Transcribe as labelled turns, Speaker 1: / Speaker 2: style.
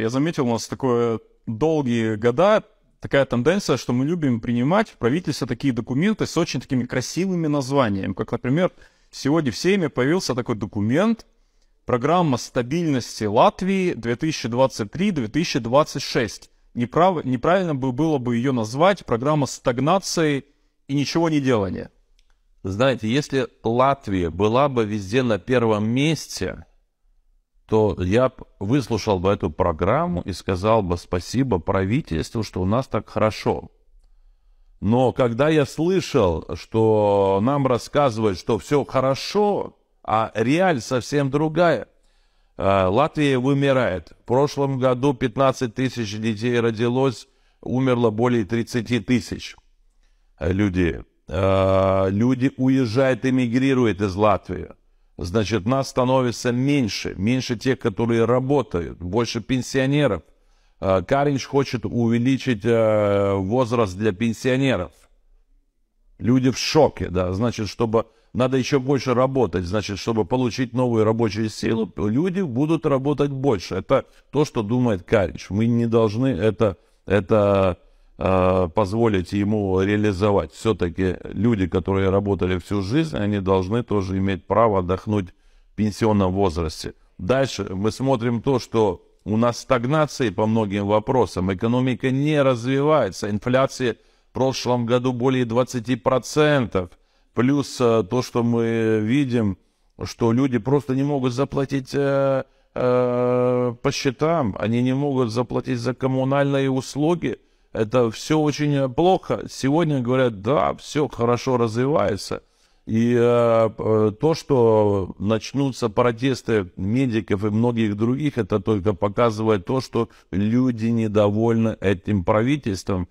Speaker 1: Я заметил, у нас такое долгие года такая тенденция, что мы любим принимать в правительстве такие документы с очень такими красивыми названиями. Как, например, сегодня в Сейме появился такой документ «Программа стабильности Латвии 2023-2026». Неправ... Неправильно бы было бы ее назвать «Программа стагнации и ничего не делания».
Speaker 2: Знаете, если Латвия была бы везде на первом месте – то я выслушал бы эту программу и сказал бы спасибо правительству, что у нас так хорошо. Но когда я слышал, что нам рассказывают, что все хорошо, а реаль совсем другая, э, Латвия вымирает. В прошлом году 15 тысяч детей родилось, умерло более 30 тысяч людей. Э, люди уезжают, эмигрируют из Латвии значит, нас становится меньше, меньше тех, которые работают, больше пенсионеров. Э, Каринч хочет увеличить э, возраст для пенсионеров. Люди в шоке, да, значит, чтобы надо еще больше работать, значит, чтобы получить новую рабочую силу, люди будут работать больше. Это то, что думает Каринч. Мы не должны это, это Э, позволить ему реализовать. Все-таки люди, которые работали всю жизнь, они должны тоже иметь право отдохнуть в пенсионном возрасте. Дальше мы смотрим то, что у нас стагнации по многим вопросам, экономика не развивается, инфляция в прошлом году более 20%, плюс э, то, что мы видим, что люди просто не могут заплатить э, э, по счетам, они не могут заплатить за коммунальные услуги – это все очень э, плохо. Сегодня говорят, да, все хорошо развивается. И э, э, то, что начнутся протесты медиков и многих других, это только показывает то, что люди недовольны этим правительством.